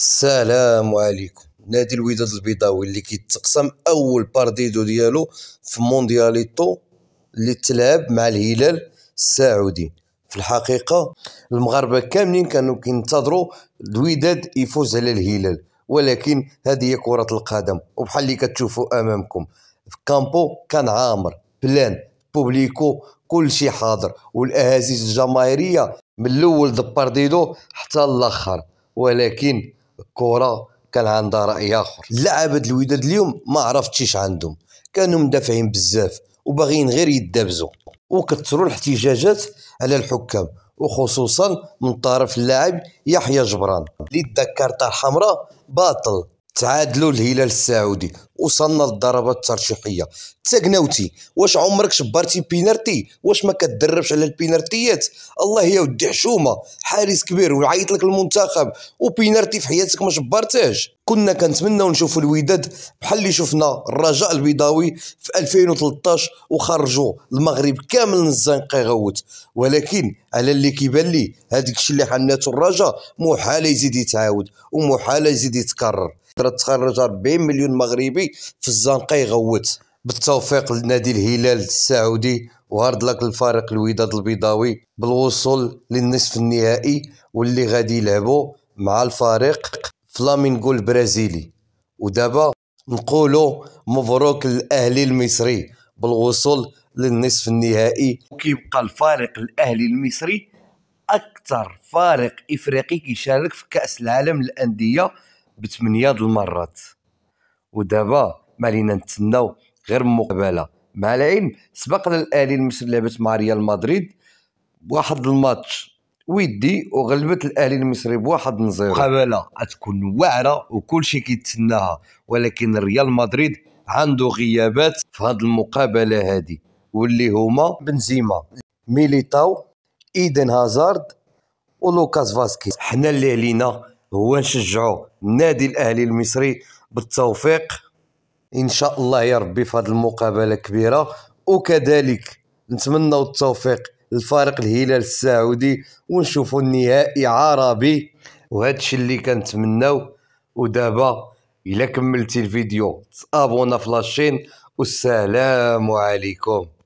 السلام عليكم نادي الوداد البيضاوي اللي كيتقسم اول بارديدو ديالو في موندياليتو اللي تلعب مع الهلال السعودي في الحقيقه المغاربه كاملين كانوا كينتظروا الوداد يفوز على الهلال ولكن هذه هي كره القدم وبحال اللي كتشوفوا امامكم في كامبو كان عامر بلان بوبليكو كل شيء حاضر والاهازيج الجماهيريه من الاول دبارديدو حتى الاخر ولكن الكره كان عندها راي اخر لعبه الوداد اليوم ما عرفتيش عندهم كانوا مدافعين بزاف وباغيين غير يدابزوا وكثروا الاحتجاجات على الحكام وخصوصا من طرف اللاعب يحيى جبران اللي الكارطه الحمراء باطل تعادلوا الهلال السعودي وصلنا للضربات الترشيحيه تاكناوتي واش عمرك شبرتي بينارتي واش ما كتدربش على البينارتيات الله يا ودي حشومه حارس كبير وعيط لك المنتخب وبينارتي في حياتك ما شبرتهاش كنا كنتمناو نشوفوا الوداد بحال اللي شفنا الرجاء البيضاوي في 2013 وخرجوا المغرب كامل من الزنقه يغوت ولكن على اللي كيبان لي هذاك الشيء اللي حناته الرجاء محال يزيد يتعاود ومحال يزيد يتكرر تخرج 40 مليون مغربي العربي في الزنقه يغوت بالتوفيق لنادي الهلال السعودي وهارد لك الفريق الوداد البيضاوي بالوصول للنصف النهائي واللي غادي يلعبوا مع الفريق فلامينغو البرازيلي ودابا نقولوا مبروك للاهلي المصري بالوصول للنصف النهائي وكيبقى الفريق الاهلي المصري اكثر فارق افريقي كيشارك في كاس العالم للانديه بثمانيه المرات ودابا ما علينا نتسناو غير مقابله مع العلم سبقنا الاهلي المصري لعبت مع ريال مدريد واحد الماتش ودي وغلبت الاهلي المصري بواحد نزير مقابله غتكون واعره وكلشي كيتسناها ولكن ريال مدريد عنده غيابات في هذه المقابله هذه واللي هما بنزيما ميليتاو ايدن هازارد ولوكاس فاسكيز حنا اللي علينا هو نشجعوا النادي الاهلي المصري بالتوفيق ان شاء الله يا ربي في هذه المقابله كبيره وكذلك نتمنى التوفيق لفريق الهلال السعودي ونشوفوا النهائي عربي وهذا الشيء اللي كنتمناو ودابا الا كملتي الفيديو تابونا في لاشين والسلام عليكم